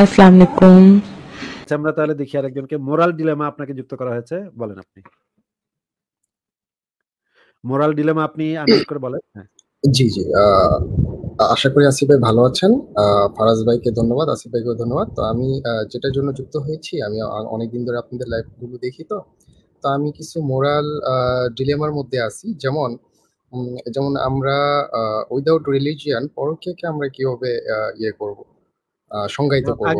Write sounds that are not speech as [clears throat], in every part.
আসসালামু আলাইকুম আচ্ছা, আমরা তাহলে দেখি আরেকজনকে মোরাল ডিলেমা আপনাকে যুক্ত করা হয়েছে বলেন আপনি মোরাল ডিলেমা আপনি করে বলেন হ্যাঁ। জি জি আশা করি আসিফ ভাই ভালো আছেন ফারাজ ভাইকে ধন্যবাদ আসিফ ভাইকেও ধন্যবাদ তো আমি যেটার জন্য যুক্ত হয়েছি আমি অনেকদিন ধরে আপনাদের গুলো দেখি তো তো আমি কিছু মোরাল ডিলেমার মধ্যে আছি যেমন যেমন আমরা উইদাউট রিলিজিয়ান পরকীয়াকে আমরা কিভাবে ইয়ে করবো সংজ্ঞায়িত করব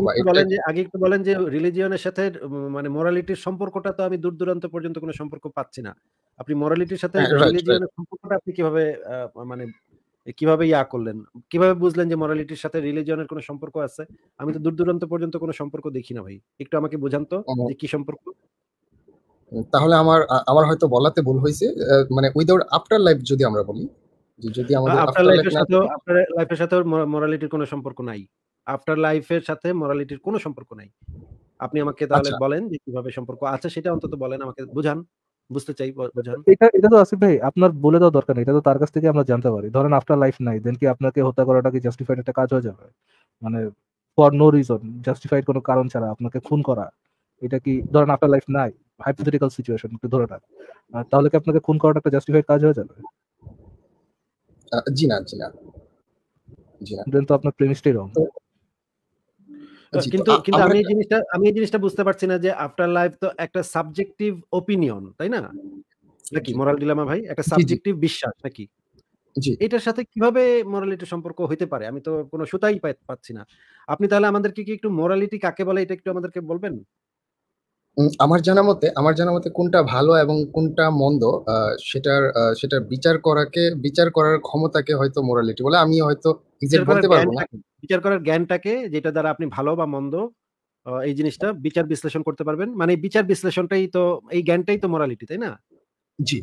আগে একটু বলেন যে রিলিজিয়নের সাথে মানে মোরালিটির সম্পর্কটা তো আমি দূর দূরান্ত পর্যন্ত কোনো সম্পর্ক পাচ্ছি না আপনি মোরালিটির সাথে হ্যাঁ, রিলিজিয়নের সম্পর্কটা আপনি কিভাবে মানে কিভাবে ইয়া করলেন কিভাবে বুঝলেন যে মোরালিটির সাথে রিলিজিয়নের কোনো সম্পর্ক আছে আমি তো দূর দূরান্ত পর্যন্ত কোনো সম্পর্ক দেখি না ভাই একটু আমাকে বোঝান তো যে কি সম্পর্ক তাহলে আমার আমার হয়তো বলাতে ভুল হয়েছে মানে উইদাউট আফটার লাইফ যদি আমরা বলি যদি আমাদের আফটার লাইফের সাথে আফটার লাইফের সাথে মোরালিটির কোনো সম্পর্ক নাই আফটার লাইফের সাথে মোরালিটির কোনো সম্পর্ক নাই আপনি আমাকে তাহলে আচ্ছা। বলেন যে কিভাবে সম্পর্ক আছে সেটা অন্তত বলেন আমাকে বুঝান বুঝতে চাই এটা এটা তো আসিফ ভাই আপনার বলে দেওয়া দরকার নেই এটা তো তার কাছ থেকে আমরা জানতে পারি ধরেন আফটার লাইফ নাই দেন কি আপনাকে হত্যা করাটা কি জাস্টিফাইড একটা কাজ হয়ে যাবে মানে ফর নো রিজন জাস্টিফাইড কোনো কারণ ছাড়া আপনাকে খুন করা এটা কি ধরেন আফটার লাইফ নাই হাইপোথেটিক্যাল সিচুয়েশন একটু ধরে তাহলে কি আপনাকে খুন করাটা একটা জাস্টিফাইড কাজ হয়ে যাবে জি না জি না জি না দেন তো আপনার রং আচ্ছা, আচ্ছা, কিন্তু কিন্তু আমি এই জিনিসটা আমি এই জিনিসটা বুঝতে পারছি না যে আফটার লাইফ তো একটা সাবজেক্টিভ ওপিনিয়ন তাই না নাকি মোরাল ডিলামা ভাই একটা সাবজেক্টিভ বিশ্বাস নাকি এটার সাথে কিভাবে মোরালিটি সম্পর্ক হইতে পারে আমি তো কোনো সুতাই পাচ্ছি না আপনি তাহলে আমাদেরকে কি একটু মোরালিটি কাকে বলে এটা একটু আমাদেরকে বলবেন আমার জানা মতে আমার জানা মতে কোনটা ভালো এবং কোনটা মন্দ সেটার সেটার বিচার করাকে বিচার করার ক্ষমতাকে হয়তো মোরালিটি বলে আমি হয়তো এক্সাক্ট বলতে পারবো না বিচার করার জ্ঞানটাকে যেটা দ্বারা আপনি ভালো বা মন্দ এই জিনিসটা হ্যাঁ। বিচার বিশ্লেষণ করতে পারবেন মানে বিচার বিশ্লেষণটাই তো এই জ্ঞানটাই তো মোরালিটি তাই না জি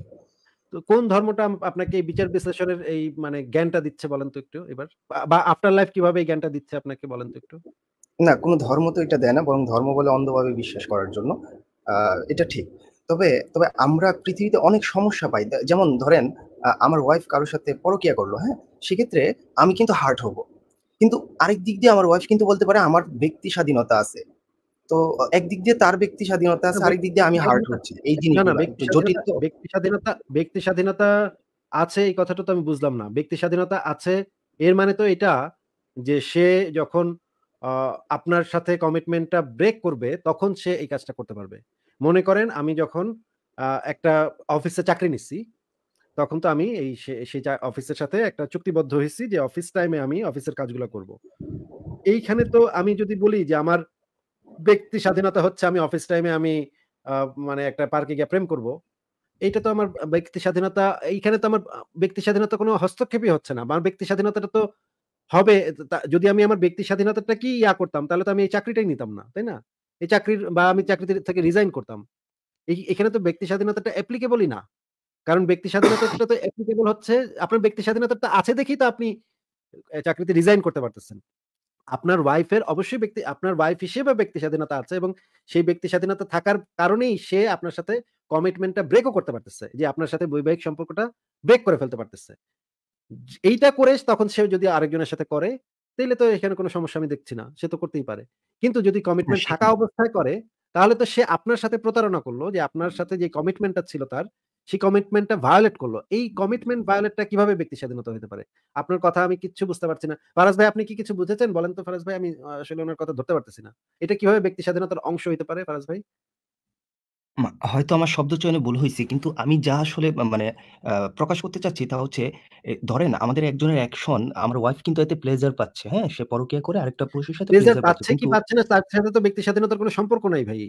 তো কোন ধর্মটা আপনাকে এই বিচার বিশ্লেষণের এই মানে জ্ঞানটা দিচ্ছে বলেন তো একটু এবার বা আফটার লাইফ কিভাবে এই জ্ঞানটা দিচ্ছে আপনাকে বলেন তো একটু না কোনো ধর্ম তো এটা দেয় না বরং ধর্ম বলে অন্ধভাবে বিশ্বাস করার জন্য এটা ঠিক তবে তবে আমরা পৃথিবীতে অনেক সমস্যা পাই যেমন ধরেন আমার ওয়াইফ কারোর সাথে পরকিয়া করলো হ্যাঁ সেক্ষেত্রে আমি কিন্তু হার্ট হব কিন্তু আরেক দিক দিয়ে আমার ওয়াইফ কিন্তু বলতে পারে আমার ব্যক্তি স্বাধীনতা আছে তো একদিক দিয়ে তার ব্যক্তি স্বাধীনতা আছে আরেক দিক দিয়ে আমি হার্ট হচ্ছি এই জিনিস জটিল ব্যক্তি স্বাধীনতা ব্যক্তি স্বাধীনতা আছে এই কথাটা তো আমি বুঝলাম না ব্যক্তি স্বাধীনতা আছে এর মানে তো এটা যে সে যখন আপনার সাথে কমিটমেন্টটা ব্রেক করবে তখন সে এই কাজটা করতে পারবে মনে করেন আমি যখন একটা অফিসে চাকরি নিচ্ছি তখন তো আমি এই সেই অফিসের সাথে একটা চুক্তিবদ্ধ হয়েছি যে অফিস টাইমে আমি অফিসের কাজগুলো করব এইখানে তো আমি যদি বলি যে আমার ব্যক্তি স্বাধীনতা হচ্ছে আমি অফিস টাইমে আমি মানে একটা পার্কে গিয়ে প্রেম করব এইটা তো আমার ব্যক্তি স্বাধীনতা এইখানে তো আমার ব্যক্তি স্বাধীনতা কোনো হস্তক্ষেপই হচ্ছে না আমার ব্যক্তি স্বাধীনতাটা তো হবে যদি আমি আমার ব্যক্তি স্বাধীনতাটা কি ইয়া করতাম তাহলে তো আমি এই চাকরিটাই নিতাম না তাই না এই চাকরির বা আমি চাকরি থেকে রিজাইন করতাম এখানে তো ব্যক্তি স্বাধীনতাটা অ্যাপ্লিকেবলই না কারণ ব্যক্তি স্বাধীনতাটা তো অ্যাপ্লিকেবল হচ্ছে আপনার ব্যক্তি স্বাধীনতাটা আছে দেখি তো আপনি চাকরিতে রিজাইন করতে পারতেছেন আপনার ওয়াইফের অবশ্যই ব্যক্তি আপনার ওয়াইফ হিসেবে ব্যক্তি স্বাধীনতা আছে এবং সেই ব্যক্তি স্বাধীনতা থাকার কারণেই সে আপনার সাথে কমিটমেন্টটা ব্রেকও করতে পারতেছে যে আপনার সাথে বৈবাহিক সম্পর্কটা ব্রেক করে ফেলতে পারতেছে এইটা করে তখন সে যদি আরেকজনের সাথে করে তাহলে তো এখানে কোনো সমস্যা আমি দেখছি না সে তো করতেই পারে কিন্তু যদি কমিটমেন্ট থাকা অবস্থায় করে তাহলে তো সে আপনার সাথে প্রতারণা করলো যে আপনার সাথে যে কমিটমেন্টটা ছিল তার সেই কমিটমেন্টটা ভায়োলেট করলো এই কমিটমেন্ট ভায়োলেটটা কিভাবে ব্যক্তি স্বাধীনতা হতে পারে আপনার কথা আমি কিচ্ছু বুঝতে পারছি না ফারাজ ভাই আপনি কি কিছু বুঝেছেন বলেন তো ফারাজ ভাই আমি আসলে ওনার কথা ধরতে পারতেছি না এটা কিভাবে ব্যক্তি স্বাধীনতার অংশ হতে পারে ফারাজ ভাই হয়তো আমার শব্দ চয়নে ভুল হয়েছে কিন্তু আমি যা আসলে মানে প্রকাশ করতে চাচ্ছি তা হচ্ছে ধরেন আমাদের একজনের অ্যাকশন আমার ওয়াইফ কিন্তু এতে প্লেজার পাচ্ছে। হ্যাঁ? সে পরকিয়া করে আরেকটা পুরুষের সাথে প্লেজার পাচ্ছে। কি পাচ্ছে না তার সাথে তো ব্যক্তি স্বাধীনতার কোনো সম্পর্ক নাই ভাই।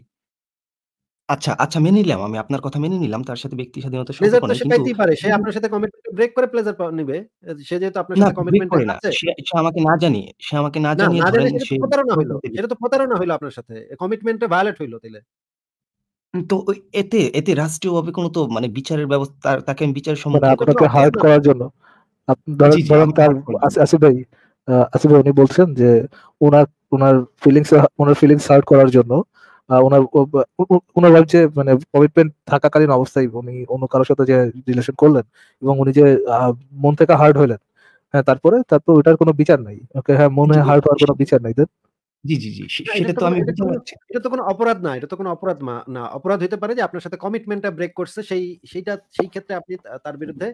আচ্ছা, আচ্ছা মেনে নিলাম। আমি আপনার কথা মেনে নিলাম। তার সাথে ব্যক্তি স্বাধীনতা সম্পর্ক নাই। সে কিন্তু পারে। সে আপনার সাথে কমিটমেন্ট ব্রেক করে প্লেজার নেবে নিবে। সে যেহেতু আপনার না সাথে ব্রেক করে না। সে সে আমাকে না জানিয়ে সে আমাকে না না, জানিয়ে না ধরেন সেটা সে তো প্রতারণা হলো তো প্রতারণা আপনার সাথে। কমিটমেন্টটা ভায়োলেট হইলো তাহলে তো এতে এতে রাষ্ট্রীয়ভাবে কোনো তো মানে বিচারের ব্যবস্থা তাকে আমি বিচারের সম্মুখীন করতে আপনাকে হার্ট করার জন্য ধরেন ধরেন তার আসিফ ভাই আসিফ ভাই উনি বলছেন যে ওনার ওনার ফিলিংস ওনার ফিলিংস হার্ট করার জন্য ওনার ওনার ওয়াইফ যে মানে কমিটমেন্ট থাকাকালীন অবস্থায় উনি অন্য কারোর সাথে যে রিলেশন করলেন এবং উনি যে মন থেকে হার্ড হইলেন হ্যাঁ তারপরে তারপর ওটার কোনো বিচার নাই ওকে হ্যাঁ মনে হার্ড হওয়ার কোনো বিচার নাই দেন জি, জি, জি। সেটা তো আমি এটা তো কোনো অপরাধ না। এটা তো কোনো অপরাধ না। অপরাধ হইতে পারে যে আপনার সাথে ব্রেক করছে। সেই সেইটা সেই ক্ষেত্রে আপনি তার বিরুদ্ধে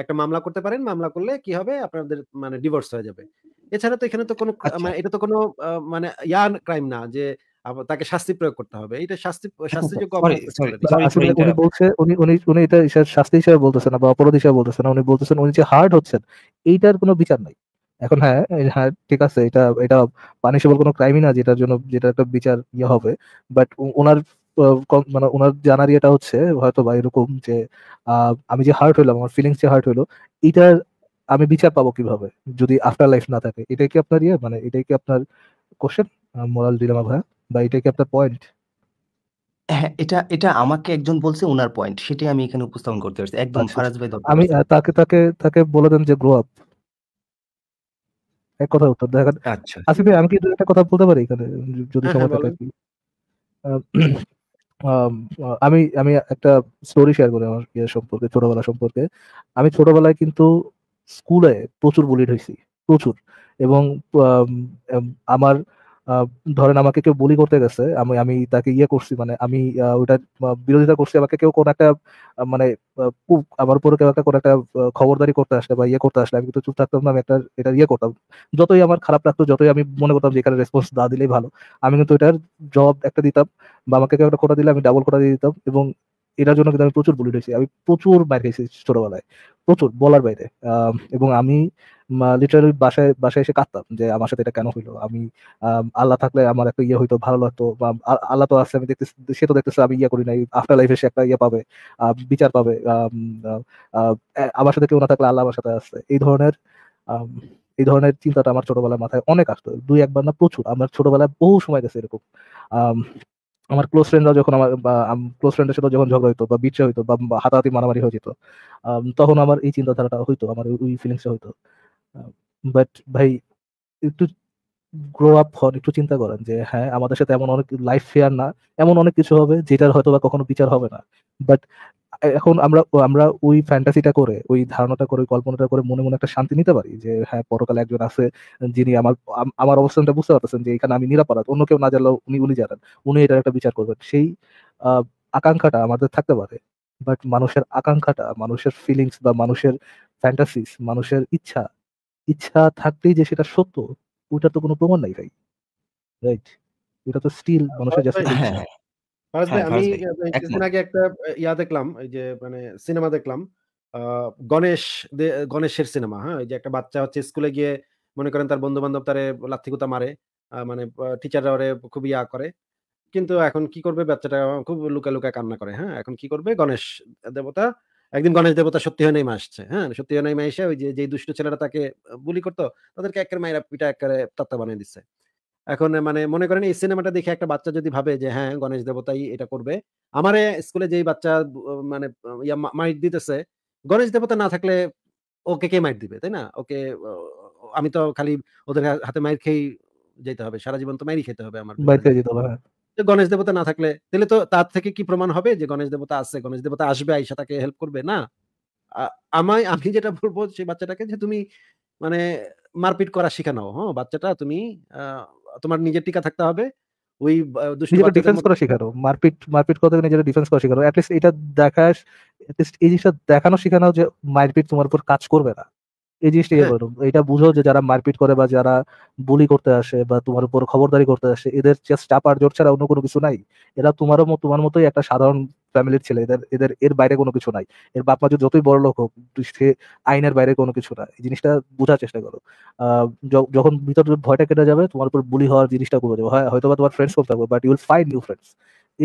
একটা মামলা করতে পারেন। মামলা করলে কি হবে? আপনাদের মানে ডিভোর্স হয়ে যাবে। এছাড়া তো এখানে তো কোনো আচ্ছা। মানে এটা তো কোনো মানে ইয়া ক্রাইম না যে তাকে শাস্তি প্রয়োগ করতে হবে। এটা শাস্তি শাস্তিযোগ্য আসলে [laughs] আচ্ছা, আচ্ছা, উনি বলছে উনি উনি উনি এটা শাস্তি হিসেবে বলতেছেন না বা অপরাধ হিসেবে বলতেছেন না। উনি বলতেছেন উনি যে হার্ড হচ্ছেন এইটার কোনো বিচার নাই। এখন হ্যাঁ হ্যাঁ ঠিক আছে এটা এটা পানিশেবল কোনো ক্রাইমই না যেটার জন্য যেটা একটা বিচার ইয়ে হবে বাট ওনার মানে ওনার জানার ইয়েটা হচ্ছে হয়তো বা এরকম যে আমি যে হার্ট হইলাম আমার ফিলিংস যে হার্ট হইলো এটা আমি বিচার পাবো কিভাবে যদি আফটার লাইফ না থাকে এটাই কি আপনার ইয়ে মানে এটাই কি আপনার কোশ্চেন মোরাল ডিলেমা ভাইয়া বা এটাই কি আপনার পয়েন্ট হ্যাঁ এটা এটা আমাকে একজন বলছে ওনার পয়েন্ট সেটাই আমি এখানে উপস্থাপন করতে পারছি একদম আচ্ছা, আচ্ছা। ফারাজ ভাই আমি তাকে তাকে তাকে বলে দেন যে গ্রো আপ এক কথা উত্তর আচ্ছা আসিফ আমি কি একটা কথা বলতে পারি এখানে যদি হ্যাঁ, হ্যাঁ, সময় থাকে [clears throat] আমি আমি একটা স্টোরি শেয়ার করি আমার ইয়ে সম্পর্কে ছোটবেলা সম্পর্কে আমি ছোটবেলায় কিন্তু স্কুলে প্রচুর বুলিট হয়েছি প্রচুর এবং আমার ধরেন আমাকে কেউ বলি করতে গেছে আমি আমি তাকে ইয়ে করছি মানে আমি ওইটা বিরোধিতা করছি আমাকে কেউ কোনো একটা মানে আমার উপরে কেউ একটা কোনো একটা খবরদারি করতে আসলে বা ইয়ে করতে আসলে আমি কিন্তু চুপ থাকতাম না আমি একটা এটা ইয়ে করতাম যতই আমার খারাপ লাগতো যতই আমি মনে করতাম যে এখানে রেসপন্স না দিলেই ভালো আমি কিন্তু এটার জবাব একটা দিতাম বা আমাকে কেউ একটা খোটা দিলে আমি ডাবল খোটা দিয়ে দিতাম এবং এটার জন্য কিন্তু আমি প্রচুর বুলিট হয়েছি আমি প্রচুর বাইরে গেছি ছোটবেলায় প্রচুর বলার বাইরে এবং আমি লিটারালি বাসায় বাসায় এসে কাঁদতাম যে আমার সাথে এটা কেন হইলো আমি আল্লাহ থাকলে আমার একটা ইয়ে হইতো ভালো লাগতো বা আল্লাহ তো আছে আমি দেখতেছি সে তো দেখতেছে আমি ইয়ে করি নাই আফটার লাইফে সে একটা ইয়ে পাবে বিচার পাবে আমার সাথে কেউ না থাকলে আল্লাহ আমার সাথে আসছে এই ধরনের এই ধরনের চিন্তাটা আমার ছোটবেলায় মাথায় অনেক আসতো দুই একবার না প্রচুর আমার ছোটবেলায় বহু সময় গেছে এরকম আমার ক্লোজ ফ্রেন্ডরা যখন আমার ক্লোজ ফ্রেন্ডের সাথে যখন ঝগড়া হইতো বা বিচ্ছে হইতো বা হাতাহাতি মারামারি হয়ে যেত তখন আমার এই চিন্তাধারাটা হইতো আমার ওই ফিলিংসটা হইতো বাট ভাই একটু গ্রো আপ হন একটু চিন্তা করেন যে হ্যাঁ আমাদের সাথে এমন অনেক লাইফ ফেয়ার না এমন অনেক কিছু হবে যেটার হয়তো বা কখনো বিচার হবে না বাট এখন আমরা আমরা ওই ফ্যান্টাসিটা করে ওই ধারণাটা করে কল্পনাটা করে মনে মনে একটা শান্তি নিতে পারি যে হ্যাঁ পরকালে একজন আছে যিনি আমার আমার অবস্থানটা বুঝতে পারতেছেন যে এখানে আমি নিরাপদ অন্য কেউ না জানলেও উনি উনি জানেন উনি এটার একটা বিচার করবেন সেই আকাঙ্ক্ষাটা আমাদের থাকতে পারে বাট মানুষের আকাঙ্ক্ষাটা মানুষের ফিলিংস বা মানুষের ফ্যান্টাসিস মানুষের ইচ্ছা ইচ্ছা থাকতেই যে সেটা সত্য ওটার তো কোনো প্রমাণ নাই ভাই রাইট এটা তো স্টিল হ্যাঁ, মানুষের জাস্ট হ্যাঁ, হ্যাঁ, আমি কিছুদিন আগে একটা ইয়া দেখলাম ওই যে মানে সিনেমা দেখলাম গণেশ গণেশের সিনেমা হ্যাঁ যে একটা বাচ্চা হচ্ছে স্কুলে গিয়ে মনে করেন তার বন্ধু বান্ধব তারে মারে মানে টিচাররা ওরে খুব ইয়া করে কিন্তু এখন কি করবে বাচ্চাটা খুব লুকা লুকা কান্না করে হ্যাঁ এখন কি করবে গণেশ দেবতা একদিন গণেশ দেবতা সত্যি হয় নাইমা আসছে হ্যাঁ সত্যি হয় নাইমা এসে ওই যে দুষ্ট ছেলেরা তাকে বুলি করতো তাদেরকে একের মায়েরা পিটা একেবারে তাত্তা বানিয়ে দিচ্ছে এখন মানে মনে করেন এই সিনেমাটা দেখে একটা বাচ্চা যদি ভাবে যে হ্যাঁ গণেশ দেবতাই এটা করবে আমার স্কুলে যেই বাচ্চা মানে মাইট দিতেছে গণেশ দেবতা না থাকলে ওকে কে মাইট দিবে তাই না ওকে আমি তো খালি ওদের হাতে মাইর খেয়ে যেতে হবে সারা জীবন তো মাইরই খেতে হবে আমার হ্যাঁ। গণেশ দেবতা না থাকলে তাহলে তো তার থেকে কি প্রমাণ হবে যে গণেশ দেবতা আছে গণেশ দেবতা আসবে আইসা তাকে হেল্প করবে না আমায় আমি যেটা বলবো সেই বাচ্চাটাকে যে তুমি মানে মারপিট করা শিখানো হ্যাঁ বাচ্চাটা তুমি তোমার নিজের টিকা থাকতে হবে ওই নিজেকে ডিফেন্স করা শেখানো মারপিট মারপিট করতে নিজের ডিফেন্স করা শেখানো অ্যাটলিস্ট এটা দেখাস অ্যাটলিস্ট এই জিনিসটা দেখানো শেখানো যে মারপিট তোমার উপর কাজ করবে না এই জিনিসটা হ্যাঁ। এটা বুঝো যে যারা মারপিট করে বা যারা বুলি করতে আসে বা তোমার উপর খবরদারি করতে আসে এদের চেষ্টা চাপার জোর ছাড়া অন্য কোনো কিছু নাই এরা তোমারও তোমার মতোই একটা সাধারণ ফ্যামিলির ছেলে এদের এদের এর বাইরে কোনো কিছু নাই এর বাপ মা যতই বড় লোক হোক সে আইনের বাইরে কোনো কিছু না এই জিনিসটা বোঝার চেষ্টা করো যখন ভিতর ভয়টা কেটে যাবে তোমার উপর বুলি হওয়ার জিনিসটা কমে যাবে হ্যাঁ হয়তো বা তোমার ফ্রেন্ডস কম থাকবে but you'll find new friends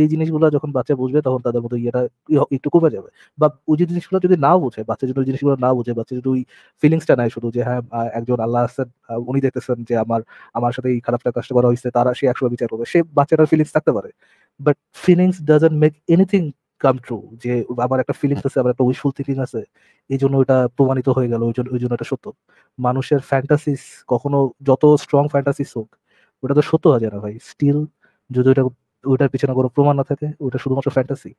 এই জিনিসগুলো যখন বাচ্চা বুঝবে তখন তাদের মতো ইয়েটা একটু কমে যাবে বা ওই যে জিনিসগুলো যদি না বুঝে বাচ্চা যদি জিনিসগুলো না বুঝে বাচ্চা যদি ওই ফিলিংসটা নাই শুধু যে হ্যাঁ একজন আল্লাহ আসেন উনি দেখতেছেন যে আমার আমার সাথে এই খারাপটা কষ্ট করা হয়েছে তারা সে একসময় বিচার করবে সে বাচ্চাটার ফিলিংস থাকতে পারে but feelings doesn't make anything come true যে আমার একটা ফিলিংস হ্যাঁ। আছে আমার একটা উইশফুল থিঙ্কিং আছে এই জন্য ওইটা প্রমাণিত হয়ে গেল ওই জন্য ওই জন্য এটা সত্য মানুষের ফ্যান্টাসিস কখনো যত স্ট্রং ফ্যান্টাসিস হোক ওটা তো সত্য হয় না ভাই স্টিল যদি ওটা ওইটার পিছনে কোনো প্রমাণ না থাকে ওটা শুধুমাত্র ফ্যান্টাসি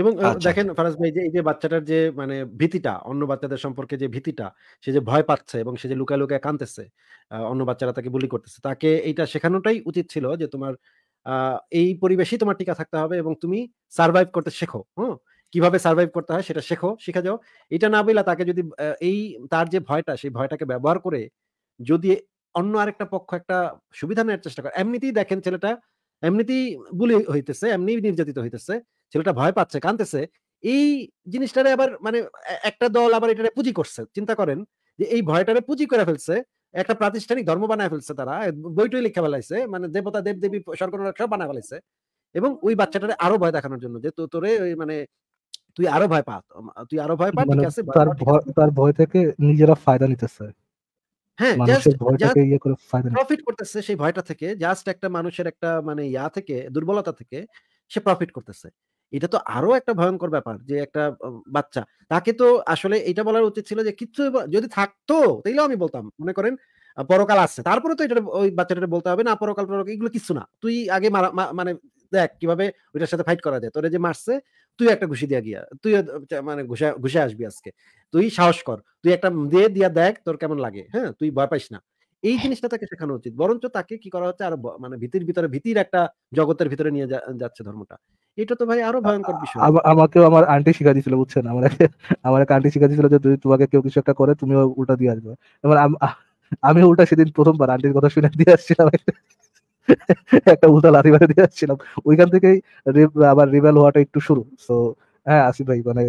এবং আচ্ছা, দেখেন আচ্ছা। ফারাজ ভাই যে এই যে বাচ্চাটার যে মানে ভীতিটা অন্য বাচ্চাদের সম্পর্কে যে ভীতিটা সে যে ভয় পাচ্ছে এবং সে যে লুকায় লুকায় কাঁদতেছে অন্য বাচ্চারা তাকে বলি করতেছে তাকে এইটা শেখানোটাই উচিত ছিল যে তোমার এই পরিবেশেই তোমার টিকা থাকতে হবে এবং তুমি সার্ভাইভ করতে শেখো হ্যাঁ কিভাবে সার্ভাইভ করতে হয় সেটা শেখো শিখে যাও এটা না বইলা তাকে যদি এই তার যে ভয়টা সেই ভয়টাকে ব্যবহার করে যদি অন্য আরেকটা পক্ষ একটা সুবিধা নেওয়ার চেষ্টা করে এমনিতেই দেখেন ছেলেটা এমনিতেই বলে হইতেছে এমনি নির্যাতিত হইতেছে ছেলেটা ভয় পাচ্ছে কানতেছে এই জিনিসটারে আবার মানে একটা দল আবার এটারে পুঁজি করছে চিন্তা করেন যে এই ভয়টারে পুঁজি করে ফেলছে একটা প্রাতিষ্ঠানিক ধর্ম বানায় ফেলছে তারা বইটই লিখে ফেলাইছে মানে দেবতা দেব দেবী সরকার সব বানায় ফেলাইছে এবং ওই বাচ্চাটারে আরো ভয় দেখানোর জন্য যে তোরে মানে তুই আরো ভয় পা তুই আরো ভয় পা মানে ঠিক আছে তার ভয় তার ভয় থেকে নিজেরা ফায়দা নিতেছে হ্যাঁ ইয়ে সেই ভয়টা থেকে জাস্ট একটা মানুষের একটা মানে ইয়া থেকে দুর্বলতা থেকে সে প্রফিট করতেছে এটা তো আরো একটা ভয়ঙ্কর ব্যাপার যে একটা বাচ্চা তাকে তো আসলে এটা বলার উচিত ছিল যে কিচ্ছু যদি থাকতো তাইলেও আমি বলতাম মনে করেন পরকাল আসছে তারপরে তো এটা ওই বাচ্চাটা বলতে হবে না পরকাল পরকাল এগুলো কিছু না তুই আগে মানে দেখ কিভাবে ওইটার সাথে ফাইট করা যায় তোরা যে মারছে তুই একটা ঘুষি দিয়া গিয়া তুই মানে ঘুষে আসবি আজকে তুই সাহস কর তুই একটা দিয়ে দিয়া দেখ তোর কেমন লাগে হ্যাঁ তুই ভয় পাইস না এই হ্যাঁ। জিনিসটা তাকে শেখানো উচিত বরঞ্চ তাকে কি করা হচ্ছে আরো মানে ভীতির ভিতরে ভীতির একটা জগতের ভিতরে নিয়ে যাচ্ছে ধর্মটা এটা তো ভাই আরো ভয়ঙ্কর বিষয় আমাকেও আমার আন্টি শিখা দিয়েছিল বুঝছেন আমার আমার এক আন্টি শিখা দিয়েছিল যে যদি তোমাকে কেউ কিছু একটা করে তুমিও উল্টা দিয়ে আসবে এবার আমি উল্টা সেদিন প্রথমবার আন্টির কথা শুনে দিয়ে আসছিলাম একটা উল্টা লাথি মারে দিয়ে আসছিলাম ওইখান থেকেই আবার রিভেল হওয়াটা একটু শুরু তো হ্যাঁ আসি ভাই মানে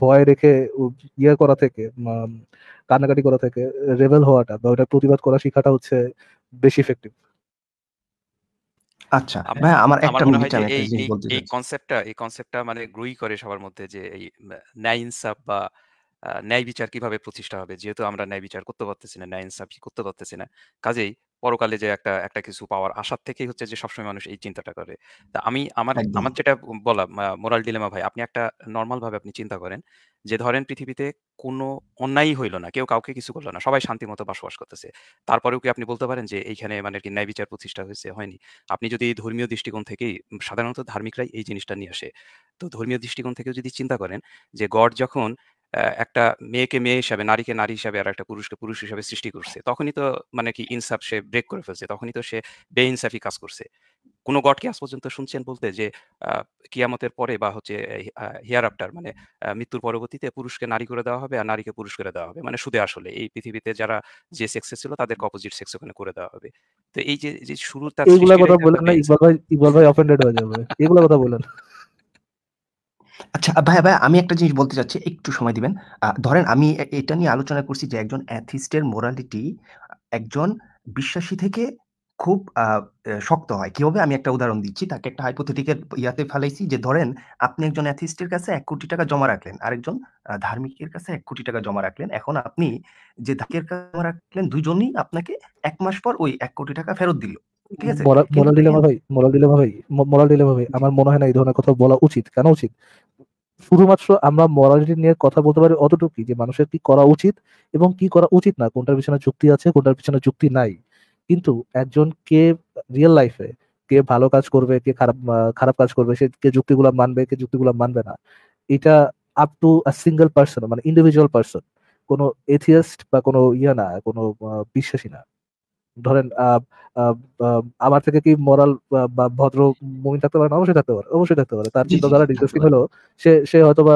ভয় রেখে ইয়ে করা থেকে কান্নাকাটি করা থেকে রেভেল হওয়াটা বা ওটা প্রতিবাদ করা শিখাটা হচ্ছে বেশি ইফেক্টিভ আচ্ছা ভাই আমার একটা মনে হয় এই এই কনসেপ্টটা এই কনসেপ্টটা মানে গ্রুই করে সবার মধ্যে যে এই ন্যায় ইনসাফ বা ন্যায় বিচার কিভাবে প্রতিষ্ঠা হবে যেহেতু আমরা ন্যায় বিচার করতে পারতেছি না ন্যায় ইনসাফ করতে পারতেছি না কাজেই পরকালে যে একটা একটা কিছু পাওয়ার আশার থেকেই হচ্ছে যে সবসময় মানুষ এই চিন্তাটা করে তা আমি আমার আমার যেটা বলা মোরাল ডিলেমা ভাই আপনি একটা নর্মাল ভাবে আপনি চিন্তা করেন যে ধরেন পৃথিবীতে কোনো অন্যায়ই হইলো না কেউ কাউকে কিছু করলো না সবাই শান্তি মতো বসবাস করতেছে তারপরেও কি আপনি বলতে পারেন যে এইখানে মানে কি ন্যায় বিচার প্রতিষ্ঠা হয়েছে হয়নি আপনি যদি ধর্মীয় দৃষ্টিকোণ থেকেই সাধারণত ধার্মিকরাই এই জিনিসটা নিয়ে আসে তো ধর্মীয় দৃষ্টিকোণ থেকেও যদি চিন্তা করেন যে গড যখন একটা মেয়েকে মেয়ে হিসাবে নারীকে নারী হিসাবে আর একটা পুরুষকে পুরুষ হিসাবে সৃষ্টি করছে তখনই তো মানে কি ইনসাফ সে ব্রেক করে ফেলছে তখনই তো সে বে ইনসাফি কাজ করছে কোন গডকে আজ পর্যন্ত শুনছেন বলতে যে কিয়ামতের পরে বা হচ্ছে হিয়ার আফটার মানে মৃত্যুর পরবর্তীতে পুরুষকে নারী করে দেওয়া হবে আর নারীকে পুরুষ করে দেওয়া হবে মানে সুদে আসলে এই পৃথিবীতে যারা যে সেক্সে ছিল তাদেরকে অপোজিট সেক্স ওখানে করে দেওয়া হবে তো এই যে শুরুটা এইগুলা কথা বলেন না মানে ইকবাল ভাই ইকবাল ভাই অফেন্ডেড হয়ে যাবে এগুলা কথা বলেন আচ্ছা ভাইয়া ভাইয়া আমি একটা জিনিস বলতে চাচ্ছি একটু সময় দিবেন ধরেন আমি এটা নিয়ে আলোচনা করছি যে একজন অ্যাথিস্টের মোরালিটি একজন বিশ্বাসী থেকে খুব আহ, শক্ত হয় কিভাবে আমি একটা উদাহরণ দিচ্ছি তাকে একটা হাইপোথেটিকের ইয়াতে ফেলাইছি যে ধরেন আপনি একজন অ্যাথিস্টের কাছে এক কোটি টাকা জমা রাখলেন আরেকজন ধার্মিকের কাছে এক কোটি টাকা জমা রাখলেন এখন আপনি যে ধার্মিকের কাছে জমা রাখলেন দুজনই আপনাকে এক মাস পর ওই এক কোটি টাকা ফেরত দিল ঠিক আছে মোরাল ডিলেমা ভাই মোরাল ডিলেমা ভাই মোরাল ডিলেমা ভাই আমার মনে হয় না এই ধরনের কথা বলা উচিত কেন উচিত শুধুমাত্র আমরা মরালিটি নিয়ে কথা বলতে পারি অতটুকুই যে মানুষের কি করা উচিত এবং কি করা উচিত না কোনটার পিছনে যুক্তি আছে কোনটার পিছনে যুক্তি নাই কিন্তু একজন কে রিয়েল লাইফে কে ভালো কাজ করবে কে খারাপ খারাপ কাজ করবে সে কে যুক্তিগুলো মানবে কে যুক্তিগুলো মানবে না এটা up to a single person মানে ইন্ডিভিজুয়াল পার্সন কোনো এথিয়াস্ট বা কোনো ইয়া না কোনো বিশ্বাসী না ধরেন আমার থেকে কি মরাল বা ভদ্র মুমিন থাকতে পারে না অবশ্যই থাকতে পারে অবশ্যই থাকতে পারে তার চিন্তাধারা ডিসকাসিং হলো সে সে হয়তো বা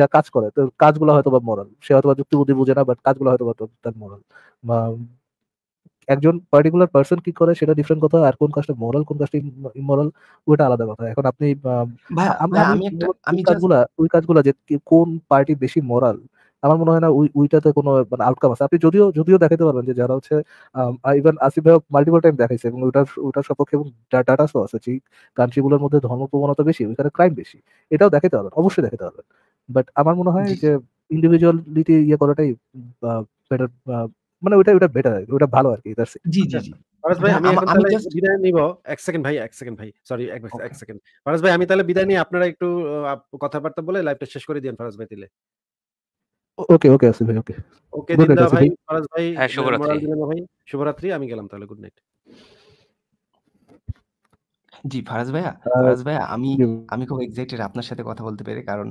যা কাজ করে তো কাজগুলো হয়তো বা মরাল সে হয়তো বা যুক্তি বুদ্ধি বুঝে না বাট কাজগুলো হয়তো বা তার মরাল একজন পার্টিকুলার পার্সন কি করে সেটা ডিফারেন্ট কথা আর কোন কাজটা মরাল কোন কাজটা ইমোরাল ওটা আলাদা কথা এখন আপনি আমি কাজগুলা ওই কাজগুলা যে কোন পার্টি বেশি মোরাল আমার মনে হয় না উইটাতে কোনো মানে আউটকাম আছে আপনি যদিও যদিও দেখাতে পারবেন যে যারা হচ্ছে ইভেন আসিফ ভাই মাল্টিপল টাইম দেখাইছে এবং ওইটার ওইটার সপক্ষে এবং ডাটা সো আছে যে কান্ট্রিগুলোর মধ্যে ধর্মপ্রবণতা বেশি ওইখানে ক্রাইম বেশি এটাও দেখাতে পারবেন অবশ্যই দেখাতে পারবেন বাট আমার মনে হয় যে ইন্ডিভিজুয়ালিটি ইয়ে করাটাই বেটার মানে ওইটা ওটা বেটার ওইটা ভালো আর কি জি জি জি আমি তাহলে বিদায় নিব এক সেকেন্ড ভাই এক সেকেন্ড ভাই সরি এক সেকেন্ড ভাই আমি তাহলে বিদায় নিয়ে আপনারা একটু কথাবার্তা বলে লাইভটা শেষ করে দিন ফারাজ ভাই দিলে ওকে ওকে আসিফ ভাই ওকে ওকে দিদা ভাই ফরাজ ভাই হ্যাঁ শুভরাত্রি ভাই শুভরাত্রি আমি গেলাম তাহলে গুড নাইট জি ফারাজ ভাইয়া ফারাজ হ্যাঁ। ভাইয়া আমি আমি খুব এক্সাইটেড আপনার সাথে কথা বলতে পেরে কারণ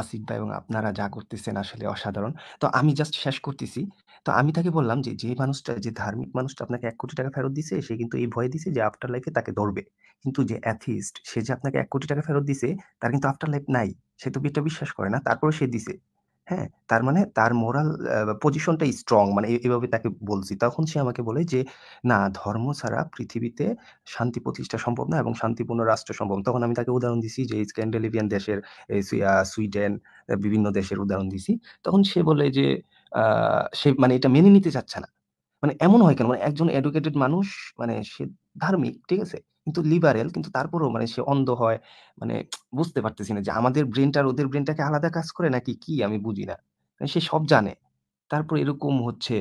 আসিফ ভাই এবং আপনারা যা করতেছেন আসলে অসাধারণ তো আমি জাস্ট শেষ করতেছি তো আমি তাকে বললাম যে যে মানুষটা যে ধার্মিক মানুষটা আপনাকে এক কোটি টাকা ফেরত দিছে সে কিন্তু এই ভয় দিছে যে আফটার লাইফে তাকে ধরবে কিন্তু যে অ্যাথিস্ট সে যে আপনাকে এক কোটি টাকা ফেরত দিছে তার কিন্তু আফটার লাইফ নাই সে তো এটা বিশ্বাস করে না তারপরে সে দিছে হ্যাঁ? তার মানে তার মোরাল পজিশনটা স্ট্রং মানে এভাবে তাকে বলছি। তখন সে আমাকে বলে যে, "না ধর্ম ছাড়া পৃথিবীতে শান্তি প্রতিষ্ঠা সম্ভব না এবং শান্তিপূর্ণ রাষ্ট্র সম্ভব।" তখন আমি তাকে উদাহরণ দিছি যে স্ক্যান্ডেলিভিয়ান দেশের সুইডেন বিভিন্ন দেশের উদাহরণ দিছি। তখন সে বলে যে সে মানে এটা মেনে নিতে চাচ্ছে না। মানে এমন হয় কেন? মানে একজন এডুকেটেড মানুষ মানে সে ধার্মিক, ঠিক আছে? কিন্তু লিবারেল কিন্তু তারপরেও মানে সে অন্ধ হয় মানে বুঝতে পারতেছি না যে আমাদের ব্রেনটা ওদের ব্রেনটাকে আলাদা কাজ করে নাকি কি আমি বুঝি না মানে সে সব জানে তারপর এরকম হচ্ছে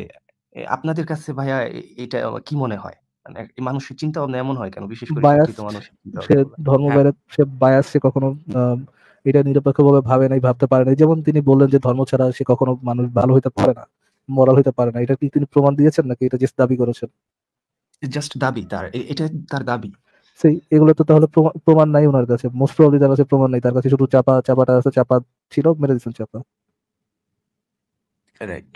আপনাদের কাছে ভাইয়া এটা কি মনে হয় মানে মানুষের চিন্তা ভাবনা এমন হয় কেন বিশেষ করে শিক্ষিত মানুষের সে ধর্ম সে হ্যাঁ। বায়াস সে কখনো এটা নিরপেক্ষভাবে ভাবে নাই ভাবতে পারে নাই যেমন তিনি বললেন যে ধর্ম ছাড়া সে কখনো মানুষ ভালো হইতে পারে না মরাল হইতে পারে না এটা কি তিনি প্রমাণ দিয়েছেন নাকি এটা জাস্ট দাবি করেছেন জাস্ট দাবি তার এটা তার দাবি সেই এগুলো তো তাহলে প্রমাণ নাই ওনার কাছে মোস্ট প্রবলি তার কাছে প্রমাণ নাই তার কাছে শুধু চাপা চাপাটা আছে চাপা ছিল মেরে দিচ্ছেন চাপা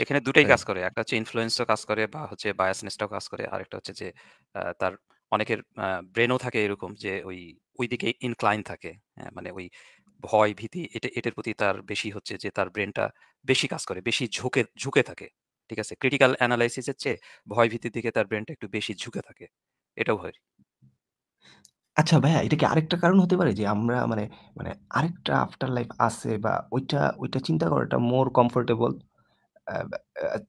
এখানে দুটাই কাজ করে একটা হচ্ছে ইনফ্লুয়েন্সও কাজ করে বা হচ্ছে বায়াসনেসটাও কাজ করে আরেকটা হচ্ছে যে তার অনেকের ব্রেনও থাকে এরকম যে ওই ওই দিকে ইনক্লাইন থাকে হ্যাঁ, মানে ওই ভয় ভীতি এটা এটার প্রতি তার বেশি হচ্ছে যে তার ব্রেনটা বেশি কাজ করে বেশি ঝুঁকে ঝুঁকে থাকে ঠিক আছে ক্রিটিক্যাল অ্যানালাইসিসের চেয়ে ভয় ভীতির দিকে তার ব্রেনটা একটু বেশি ঝুঁকে থাকে এটাও হয় আচ্ছা ভাইয়া এটা কি আরেকটা কারণ হতে পারে যে আমরা মানে মানে আরেকটা আফটার লাইফ আছে বা ওইটা ওইটা চিন্তা করাটা মোর কমফোর্টেবল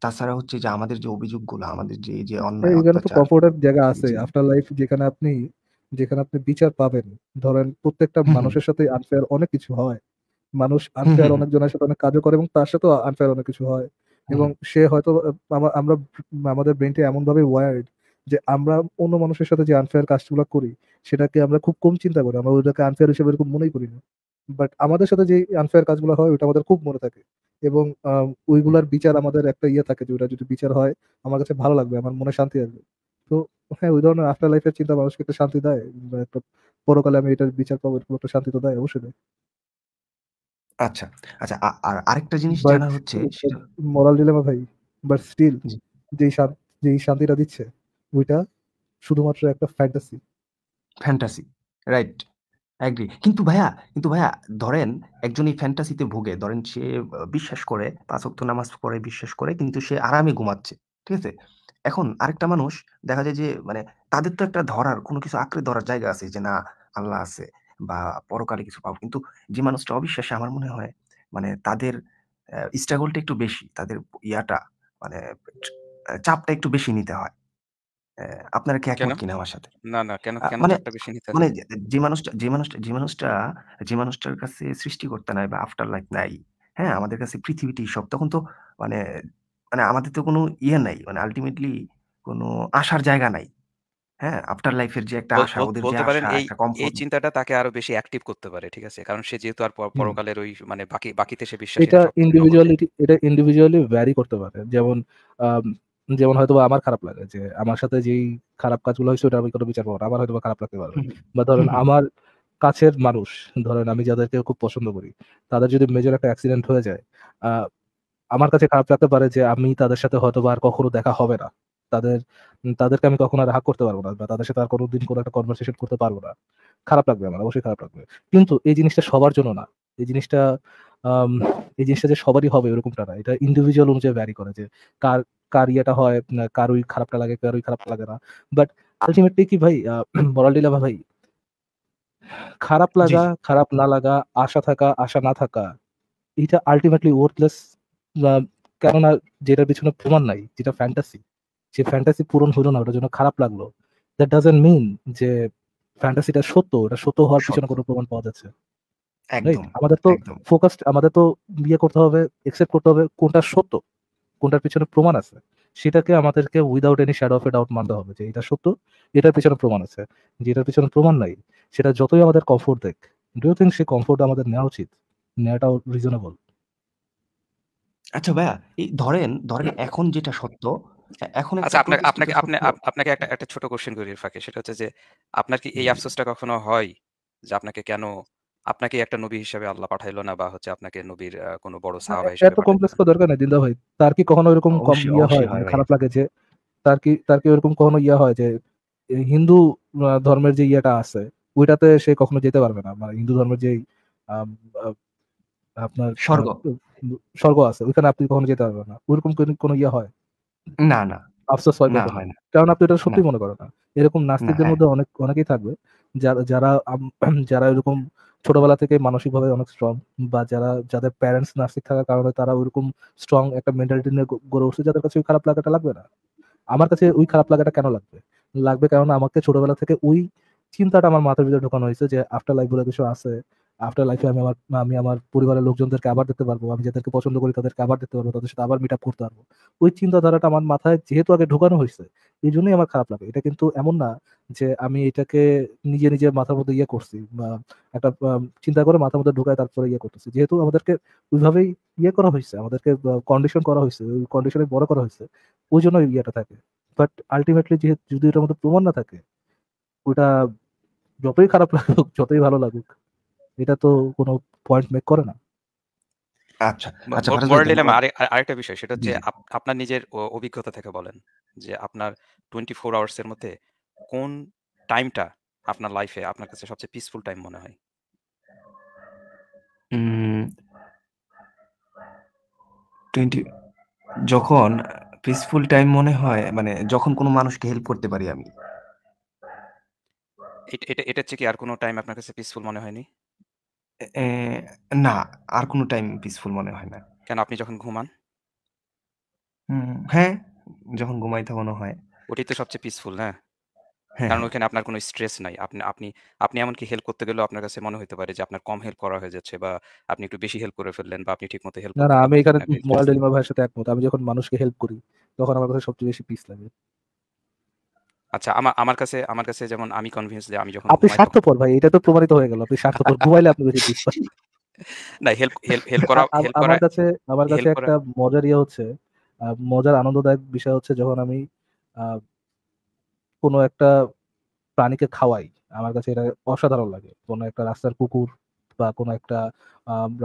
তাছাড়া হচ্ছে যে আমাদের যে অভিযোগগুলো আমাদের যে যে অন্যায় এখানে তো অত্যাচার কমফোর্টের জায়গা আছে আফটার লাইফ যেখানে আপনি যেখানে আপনি বিচার পাবেন ধরেন প্রত্যেকটা মানুষের সাথে আনফেয়ার অনেক কিছু হয় মানুষ আনফেয়ার অনেক জনের সাথে অনেক কাজও করে এবং তার সাথেও আনফেয়ার অনেক কিছু হয় এবং সে হয়তো আমরা আমাদের ব্রেনটা এমন ভাবে ওয়ার্ড যে আমরা অন্য মানুষের সাথে যে আনফেয়ার কাজগুলো করি সেটাকে আমরা খুব কম চিন্তা করি আমরা ওটাকে আনফেয়ার হিসেবে এরকম মনেই করি না বাট আমাদের সাথে যে আনফেয়ার কাজগুলো হয় ওটা আমাদের খুব মনে থাকে এবং ওইগুলার বিচার আমাদের একটা ইয়ে থাকে যে ওটা যদি বিচার হয় আমার কাছে ভালো লাগবে আমার মনে শান্তি আসবে তো হ্যাঁ ওই ধরনের আফটার লাইফের চিন্তা মানুষকে একটা শান্তি দেয় একটা পরকালে আমি এটার বিচার পাবো এরকম একটা শান্তি তো দেয় অবশ্যই দেয় আচ্ছা আচ্ছা আর আরেকটা জিনিস জানা হচ্ছে মরাল ডিলেমা ভাই বাট স্টিল যেই শান্তি যেই শান্তিটা দিচ্ছে ওইটা শুধুমাত্র একটা ফ্যান্টাসি ফ্যান্টাসি রাইট অ্যাগ্রি কিন্তু ভাইয়া কিন্তু ভাইয়া ধরেন একজন এই ফ্যান্টাসিতে ভোগে ধরেন সে বিশ্বাস করে পাঁচ নামাজ পড়ে বিশ্বাস করে কিন্তু সে আরামে ঘুমাচ্ছে ঠিক আছে এখন আরেকটা মানুষ দেখা যায় যে মানে তাদের তো একটা ধরার কোনো কিছু আঁকড়ে ধরার জায়গা আছে যে না আল্লাহ আছে বা পরকালে কিছু পাবো কিন্তু যে মানুষটা অবিশ্বাসে আমার মনে হয় মানে তাদের স্ট্রাগলটা একটু বেশি তাদের ইয়াটা মানে চাপটা একটু বেশি নিতে হয় অ্যা আপনারা কি কেন? একমত কিনা আমার সাথে? না, না। কেন, কেন মানে চাপটা বেশি নিতে মানে যে মানুষটা যে মানুষটা যে মানুষটা যে মানুষটার কাছে সৃষ্টি করতে নাই বা আফটার লাইফ নাই, হ্যাঁ? আমাদের কাছে পৃথিবীটি সব। তখন তো মানে মানে আমাদের তো কোনো ইয়ে নাই। মানে আল্টিমেটলি কোনো আসার জায়গা নাই। হ্যাঁ? আফটার লাইফের যে একটা আশা, বল ওদের যে আশা, এই একটা এই চিন্তাটা তাকে আরো বেশি অ্যাক্টিভ করতে পারে। ঠিক আছে? কারণ সে যেহেতু আর পর পরকালের ওই মানে বাকি বাকিতে সে বিশ্বাসী এটা ইন্ডিভিজুয়ালিটি এটা ইন্ডিভিজুয়ালি ভ্যারি করতে পারে। যেমন আম যেমন হয়তো আমার খারাপ লাগে যে আমার সাথে যেই খারাপ কাজগুলো হয়েছে ওটা আমি কোনো বিচার পাবো আমার হয়তো খারাপ লাগতে পারবে বা ধরেন আমার কাছের মানুষ ধরেন আমি যাদেরকে খুব পছন্দ করি তাদের যদি মেজর একটা অ্যাক্সিডেন্ট হয়ে যায় আমার কাছে খারাপ লাগতে পারে যে আমি তাদের সাথে হয়তো আর কখনো দেখা হবে না তাদের তাদেরকে আমি কখনো আর হাক করতে পারবো না বা তাদের সাথে আর কোনোদিন কোনো একটা কনভারসেশন করতে পারবো না খারাপ লাগবে আমার অবশ্যই খারাপ লাগবে কিন্তু এই জিনিসটা সবার জন্য না এই জিনিসটা এই জিনিসটা যে সবারই হবে এরকমটা না এটা ইন্ডিভিজুয়াল অনুযায়ী ভ্যারি করে যে কার কার ইয়েটা হয় কারুই খারাপটা লাগে কারুই খারাপটা লাগে না বাট আলটিমেটলি কি ভাই মরাল লীলা [clears throat] ভাই খারাপ লাগা খারাপ না লাগা আশা থাকা আশা না থাকা এটা আলটিমেটলি ওয়ার্থলেস কেননা যেটার পিছনে প্রমাণ নাই যেটা ফ্যান্টাসি সে ফ্যান্টাসি পূরণ হলো না ওটার জন্য খারাপ লাগলো দ্যাট ডাজেন্ট মিন যে ফ্যান্টাসিটা সত্য ওটা সত্য হওয়ার পিছনে কোনো প্রমাণ পাওয়া যাচ্ছে আমাদের তো ফোকাস আমাদের তো বিয়ে করতে হবে একসেপ্ট করতে হবে কোনটা সত্য কোনটার পিছনে প্রমাণ আছে সেটাকে আমাদেরকে without any shade of a doubt মানতে হবে যে এটা সত্য এটার পিছনে প্রমাণ আছে যে এটার পিছনে প্রমাণ নাই সেটা যতই আমাদের কমফোর্ট দেখ ডু থিঙ্ক সেই কমফোর্ট আমাদের নেওয়া উচিত নেওয়াটাও রিজনেবল আচ্ছা ভাইয়া এই ধরেন ধরেন হ্যাঁ। এখন যেটা সত্য এখন আচ্ছা আপনাকে আপনাকে আপনাকে একটা একটা ছোট কোশ্চেন করি ফাঁকে সেটা হচ্ছে যে আপনার কি এই আফসোসটা কখনো হয় যে আপনাকে কেন আপনাকে একটা নবী হিসেবে আল্লাহ পাঠাইলো না বা হচ্ছে আপনাকে নবীর কোন বড় হ্যাঁ, সাহাবা হিসেবে এত কমপ্লেক্স করা দরকার নাই দিলদা ভাই তার কি কখনো এরকম কম ইয়া হয় মানে খারাপ লাগে যে তার কি তার কি এরকম কখনো ইয়া হয় যে হিন্দু ধর্মের যে ইয়াটা আছে ওইটাতে সে কখনো যেতে পারবে না মানে হিন্দু ধর্মের যে আপনার স্বর্গ স্বর্গ আছে ওইখানে আপনি কখনো যেতে পারবেন না ওরকম কোনো ইয়া হয় না না আফসোস হয় না কারণ আপনি এটা সত্যি মনে করেন না এরকম নাস্তিকদের হ্যাঁ। মধ্যে অনেক অনেকেই থাকবে যারা যারা যারা এরকম ছোটবেলা থেকে মানসিকভাবে অনেক স্ট্রং বা যারা যাদের প্যারেন্টস নার্সিক থাকার কারণে তারা ওইরকম স্ট্রং একটা মেন্টালিটি নিয়ে গড়ে উঠছে যাদের কাছে ওই খারাপ লাগাটা লাগবে না আমার কাছে ওই খারাপ লাগাটা কেন লাগবে লাগবে কারণ আমাকে ছোটবেলা থেকে ওই চিন্তাটা আমার মাথার ভিতরে ঢোকানো হয়েছে যে আফটার লাইফ বলে কিছু আছে আফটার লাইফে আমি আমার আমি আমার পরিবারের লোকজনদেরকে আবার দেখতে পারবো আমি যাদেরকে পছন্দ করি তাদেরকে আবার দেখতে পারবো তাদের সাথে আবার মিট আপ করতে পারবো ওই চিন্তাধারাটা আমার মাথায় যেহেতু আগে ঢোকানো হয়েছে এই জন্যই আমার খারাপ লাগে এটা কিন্তু এমন না যে আমি এটাকে নিজে নিজের মাথার মধ্যে ইয়ে করছি একটা চিন্তা করে মাথার মধ্যে ঢোকায় তারপরে ইয়ে করতেছি যেহেতু আমাদেরকে ওইভাবেই ইয়ে করা হয়েছে আমাদেরকে কন্ডিশন করা হয়েছে ওই কন্ডিশনে বড় করা হয়েছে ওই জন্য ইয়েটা থাকে বাট আলটিমেটলি যেহেতু যদি এটার মধ্যে প্রমাণ না থাকে ওটা যতই খারাপ লাগুক যতই ভালো লাগুক এটা তো কোনো পয়েন্ট মেক করে না আচ্ছা, আচ্ছা, আরেকটা বিষয় সেটা হচ্ছে আপনার নিজের অভিজ্ঞতা থেকে বলেন যে আপনার টোয়েন্টি ফোর আওয়ার্স এর মধ্যে কোন টাইমটা আপনার লাইফে আপনার কাছে সবচেয়ে পিসফুল টাইম মনে হয় যখন পিসফুল টাইম মনে হয় মানে যখন কোনো মানুষকে হেল্প করতে পারি আমি এটা এটা হচ্ছে কি আর কোনো টাইম আপনার কাছে পিসফুল মনে হয়নি না, আর কোনো টাইম পিসফুল মনে হয় না। কেন আপনি যখন ঘুমান? হ্যাঁ, যখন ঘুমাই তখনও হয়। ওটাই তো সবচেয়ে পিসফুল, হ্যাঁ? কারণ ওখানে আপনার কোনো স্ট্রেস নাই। আপনি আপনি আপনি এমনকি হেল্প করতে গেলেও আপনার কাছে মনে হতে পারে যে আপনার কম হেল্প করা হয়ে যাচ্ছে বা আপনি একটু বেশি হেল্প করে ফেললেন বা আপনি ঠিক মতো হেল্প না, না করতে আমি পারলেন এখানে না বা মোরাল স্ট্রেস ভাইয়ের সাথে একমত। আমি যখন মানুষকে হেল্প করি, তখন আমার কাছে সবচেয়ে বেশি পিস লাগে। আচ্ছা আমার আমার কাছে আমার কাছে যেমন আমি কনভিন্স যে আমি যখন আপনি স্বার্থপর ভাই এটা তো প্রমাণিত হয়ে গেল আপনি স্বার্থপর মোবাইলে আপনি বেশি বিশ্বাস না হেল্প হেল্প হেল্প করা হেল্প করা আমার কাছে আমার কাছে একটা মজার ইয়ে হচ্ছে মজার আনন্দদায়ক বিষয় হচ্ছে যখন আমি কোনো একটা প্রাণীকে খাওয়াই আমার কাছে এটা অসাধারণ লাগে কোনো একটা রাস্তার কুকুর বা কোনো একটা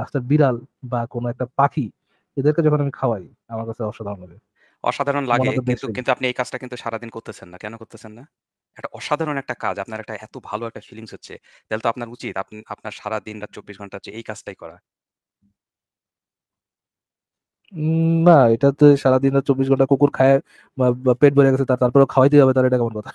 রাস্তার বিড়াল বা কোনো একটা পাখি এদেরকে যখন আমি খাওয়াই আমার কাছে অসাধারণ লাগে অসাধারণ লাগে কিন্তু কিন্তু আপনি এই কাজটা কিন্তু সারাদিন করতেছেন না কেন করতেছেন না একটা অসাধারণ একটা কাজ আপনার একটা এত ভালো একটা ফিলিংস হচ্ছে তাহলে তো আপনার উচিত আপনি আপনার সারা দিন রাত চব্বিশ ঘন্টা হচ্ছে এই কাজটাই করা না এটা তো সারাদিন চব্বিশ ঘন্টা কুকুর খায় পেট ভরে গেছে তারপরেও খাওয়াইতে যাবে তার এটা কেমন কথা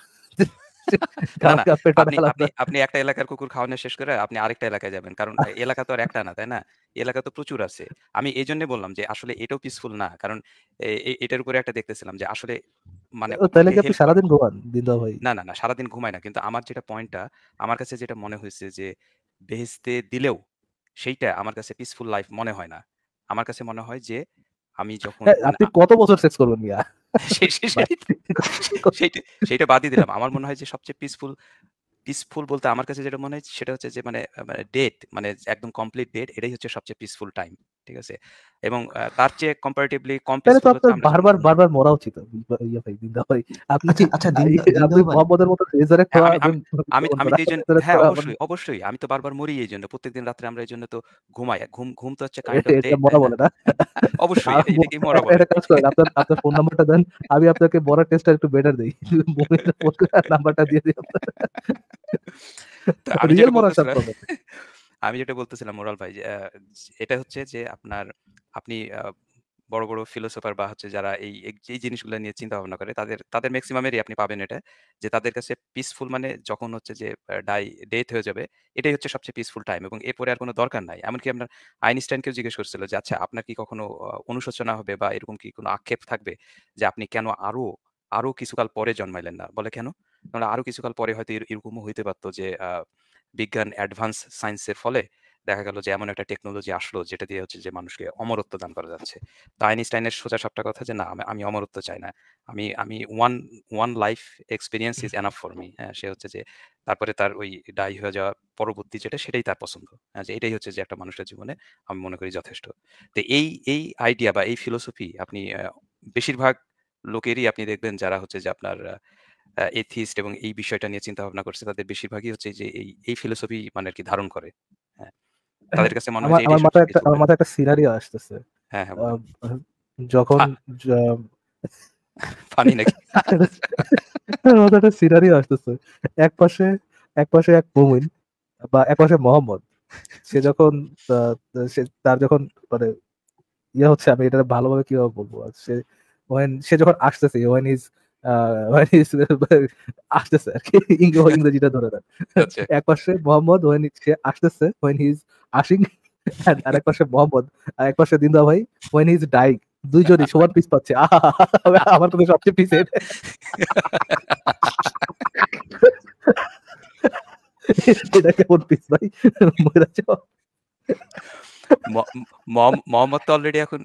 আপনি একটা এলাকার কুকুর খাওয়ানো শেষ করে আপনি আরেকটা এলাকায় যাবেন কারণ এলাকা তো আর একটা না তাই না এলাকা তো প্রচুর আছে আমি এই জন্য বললাম যে আসলে এটাও পিসফুল না কারণ এটার উপরে একটা দেখতেছিলাম যে আসলে মানে তাহলে কি সারাদিন ঘুমান দিনদা ভাই না না না সারাদিন না কিন্তু আমার যেটা পয়েন্টটা আমার কাছে যেটা মনে হয়েছে যে বেহেস্তে দিলেও সেইটা আমার কাছে পিসফুল লাইফ মনে হয় না আমার কাছে মনে হয় যে আমি হ্যাঁ, যখন আপনি কত বছর সেক্স করবেন মিয়া [laughs] [laughs] সেইটা বাদই দিলাম আমার মনে হয় যে সবচেয়ে পিসফুল পিসফুল বলতে আমার কাছে যেটা মনে হয় সেটা হচ্ছে যে মানে মানে ডেট মানে একদম কমপ্লিট ডেট এটাই হচ্ছে সবচেয়ে পিসফুল টাইম ঠিক আছে এবং তার চেয়ে কম্পারেটিভলি কমপ্লেক্স তো আপনার বারবার বারবার মরা উচিত ইয়া ভাই দিন ভাই আপনি আচ্ছা, আচ্ছা, কি আচ্ছা দিন আপনি মোহাম্মদের মতো রেজারেক্ট হ্যাঁ, খাওয়া আমি আমি এই জন্য হ্যাঁ অবশ্যই অবশ্যই আমি তো বারবার মরি এই জন্য প্রত্যেকদিন রাতে আমরা এই জন্য তো ঘুমাই ঘুম ঘুম তো হচ্ছে কাইন্ড অফ এটা মরা বলে না অবশ্যই এটা কি মরা বলে এটা কাজ করেন আপনার আপনার ফোন নাম্বারটা দেন আমি আপনাকে মরা টেস্টটা একটু বেটার দেই মোবাইলের ফোন নাম্বারটা দিয়ে দিই আপনার আমি যেটা মরা আমি যেটা বলতেছিলাম মোরাল ভাই এটা হচ্ছে যে আপনার আপনি বড় বড় ফিলোসফার বা হচ্ছে যারা এই এই জিনিসগুলো নিয়ে চিন্তা ভাবনা করে তাদের তাদের ম্যাক্সিমামেরই আপনি পাবেন এটা যে তাদের কাছে পিসফুল মানে যখন হচ্ছে যে ডাই ডেথ হয়ে যাবে এটাই হচ্ছে সবচেয়ে পিসফুল টাইম এবং এরপরে আর কোনো দরকার নাই এমনকি আপনার আইনস্টাইনকেও জিজ্ঞেস করছিল যে আচ্ছা আপনার কি কখনো অনুশোচনা হবে বা এরকম কি কোনো আক্ষেপ থাকবে যে আপনি কেন আরো আরো কিছুকাল পরে জন্মাইলেন না বলে কেন আরো কিছুকাল পরে হয়তো এরকমও হইতে পারতো যে আহ বিজ্ঞান অ্যাডভান্স সায়েন্সের ফলে দেখা গেল যে এমন একটা টেকনোলজি আসলো যেটা দিয়ে হচ্ছে যে মানুষকে অমরত্ব দান করা যাচ্ছে তো আইনস্টাইনের সোজা সবটা কথা যে না আমি অমরত্ব চাই না আমি আমি one one life experience is enough for me হ্যাঁ সে হচ্ছে যে তারপরে তার ওই ডাই হয়ে যাওয়া পরবর্তী যেটা সেটাই তার পছন্দ হ্যাঁ যে এটাই হচ্ছে যে একটা মানুষের জীবনে আমি মনে করি যথেষ্ট তো এই এই আইডিয়া বা এই ফিলোসফি আপনি বেশিরভাগ লোকেরই আপনি দেখবেন যারা হচ্ছে যে আপনার এথিস্ট এবং এই বিষয়টা নিয়ে চিন্তা ভাবনা করছে তাদের বেশিরভাগই হচ্ছে যে এই এই ফিলোসফি মানে আর কি ধারণ করে হ্যাঁ, তাদের কাছে মনে হয় আমার মাথায় একটা হ্যাঁ, হ্যাঁ, আমার মাথায় একটা সিনারিও আসতেছে হ্যাঁ হ্যাঁ যখন ফানি নাকি আমার একটা সিনারিও আসছে এক পাশে এক পাশে এক মুমিন বা এক পাশে মোহাম্মদ সে যখন সে তার যখন মানে ইয়ে হচ্ছে আমি এটা ভালোভাবে কিভাবে বলবো সে ওয়েন সে যখন আসতেছে ওয়েন ইজ মানে, আসতেছে আর কি [laughs] ইংরেজিটা ধরে দেন আচ্ছা। এক পাশে মোহাম্মদ ওয়েন সে আসতেছে ওয়েন আসিং আর এক পাশে মোহাম্মদ আর এক পাশে দিন্দা ভাই ওয়েন হি ডাইক দুইজনই সবার পিস পাচ্ছে আমার কথা সবচেয়ে পিসের [laughs] এটা কেমন পিস ভাই মোহাম্মদ তো অলরেডি এখন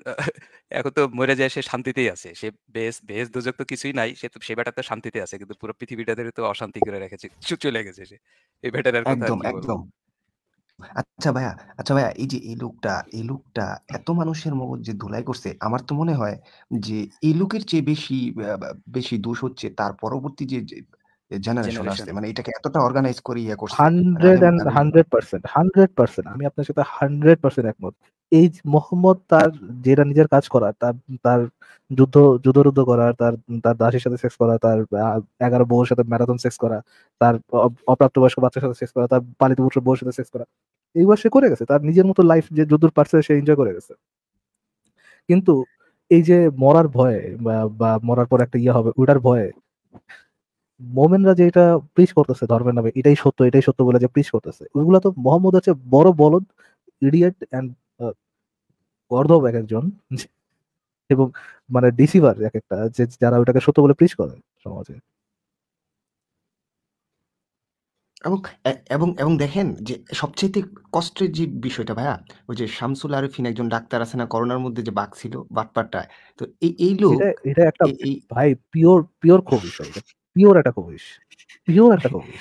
এখন তো মরে যায় সে শান্তিতেই আছে সে বেশ বেশ দুজক তো কিছুই নাই সে তো সে বেটা তো শান্তিতে আছে কিন্তু পুরো পৃথিবীটা তো অশান্তি করে রেখেছে চলে গেছে সে এই বেটার একদম একদম আচ্ছা ভাইয়া আচ্ছা ভাইয়া এই যে এই লোকটা এই লোকটা এত মানুষের মগজ যে ধুলাই করছে আমার তো মনে হয় যে এই লোকের চেয়ে বেশি বেশি দোষ হচ্ছে তার পরবর্তী যে জেনারেশন আসছে মানে এটাকে এতটা অর্গানাইজ করে ইয়া করছে 100 এন্ড 100% 100% আমি আপনার সাথে হান্ড্রেড পার্সেন্ট একমত এই মোহাম্মদ তার যেটা নিজের কাজ করা তার তার যুদ্ধ যুদ্ধরুদ্ধ করা তার তার দাসের সাথে সেক্স করা তার এগারো বউর সাথে ম্যারাথন সেক্স করা তার অপ্রাপ্ত বয়স্ক বাচ্চার সাথে সেক্স করা তার পালিত পুত্র বউর সাথে সেক্স করা এইবার সে করে গেছে তার নিজের মতো লাইফ যে যুদ্ধর পারছে সে এনজয় করে গেছে কিন্তু এই যে মরার ভয়ে বা মরার পর একটা ইয়ে হবে ওটার ভয়ে মোমেনরা যে এটা প্রিচ করতেছে ধর্মের নামে এটাই সত্য এটাই সত্য বলে যে প্রিচ করতেছে ওইগুলো তো মোহাম্মদ আছে বড় বলদ ইডিয়েট অ্যান্ড গর্ধব এক একজন [laughs] এবং মানে ডিসিভার এক একটা যে যারা ওইটাকে সত্য বলে প্রিচ করে সমাজে এবং এবং এবং দেখেন যে সবচেয়ে কষ্টের যে বিষয়টা ভাইয়া ওই যে শামসুল আরফিন একজন ডাক্তার আছে না করোনার মধ্যে যে বাঘ ছিল বাটপাটটায় তো এই এই লোক এটা একটা ভাই পিওর পিওর খুব বিষয় পিওর একটা কবিশ পিওর একটা কবিশ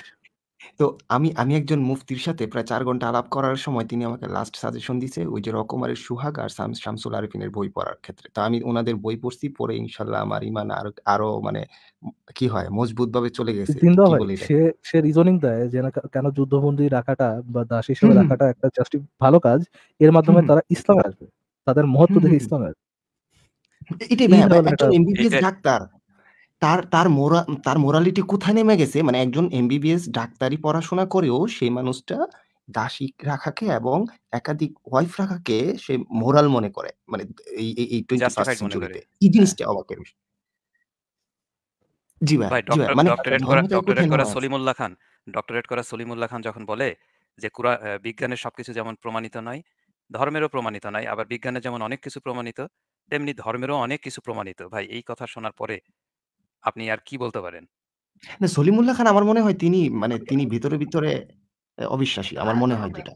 তো আমি আমি একজন মুফতির সাথে প্রায় চার ঘন্টা আলাপ করার সময় তিনি আমাকে লাস্ট সাজেশন দিছে ওই যে রকমারের সুহাগ আর শামসুল আরিফিনের বই পড়ার ক্ষেত্রে তো আমি ওনাদের বই পড়ছি পরে ইনশাল্লাহ আমার ইমান আরো আরো মানে কি হয় মজবুত ভাবে চলে গেছে সে সে রিজনিং দেয় যে কেন যুদ্ধবন্দী রাখাটা বা দাস হিসেবে রাখাটা একটা জাস্ট ভালো কাজ এর মাধ্যমে তারা ইসলাম আসবে তাদের মহত্ব দেখে ইসলাম আসবে এটাই ডাক্তার তার তার মোরা তার মোরালিটি কোথায় নেমে গেছে মানে একজন এমবিবিএস ডাক্তারি পড়াশোনা করেও সেই মানুষটা দাসী রাখাকে এবং একাধিক ওয়াইফ রাখাকে সে মোরাল মনে করে মানে এই এই টোয়েন্টি ফার্স্ট সেঞ্চুরিতে এই জিনিসটা অবাকের জি ভাই মানে ডক্টরেট করা ডক্টরেট সলিমুল্লাহ খান ডক্টরেট করা সলিমুল্লাহ খান যখন বলে যে কুরা বিজ্ঞানের সবকিছু যেমন প্রমাণিত নয় ধর্মেরও প্রমাণিত নয় আবার বিজ্ঞানের যেমন অনেক কিছু প্রমাণিত তেমনি ধর্মেরও অনেক কিছু প্রমাণিত ভাই এই কথা শোনার পরে আপনি আর কি বলতে পারেন? না সলিমুল্লাহ খান আমার মনে হয় তিনি মানে তিনি ভিতরে, ভিতরে অবিশ্বাসী আমার মনে হয় যেটা।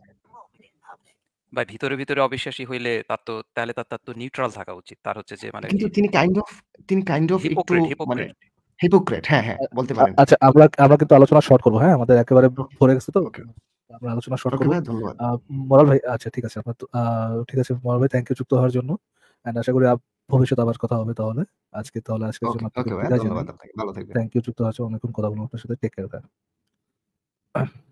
ভাই ভিতরে, ভিতরে অবিশ্বাসী হইলে তার তো তাহলে তার তার তো নিউট্রাল থাকা উচিত। তার হচ্ছে যে মানে কিন্তু তিনি কাইন্ড অফ তিনি কাইন্ড অফ একটু মানে হিপোক্রেট হ্যাঁ, হ্যাঁ বলতে পারেন। আচ্ছা আমরা আমরা কিন্তু আলোচনা শর্ট করব হ্যাঁ? আমাদের একেবারে ওকে, ভরে গেছে তো। ওকে। আমরা আলোচনা শর্ট করব করবো। ভাই ধন্যবাদ। আ ভাই আচ্ছা ঠিক আছে। আপনার ঠিক আছে মরাল ভাই থ্যাংক ইউ যুক্ত হওয়ার জন্য। এন্ড আশা করি আপ ভবিষ্যৎ আবার কথা হবে তাহলে আজকে তাহলে আজকের জন্য ধন্যবাদ ভালো থাকবেন থ্যাংক ইউ যুক্ত আছে অনেকক্ষণ কথা বলবো আপনার সাথে টেক কেয়ার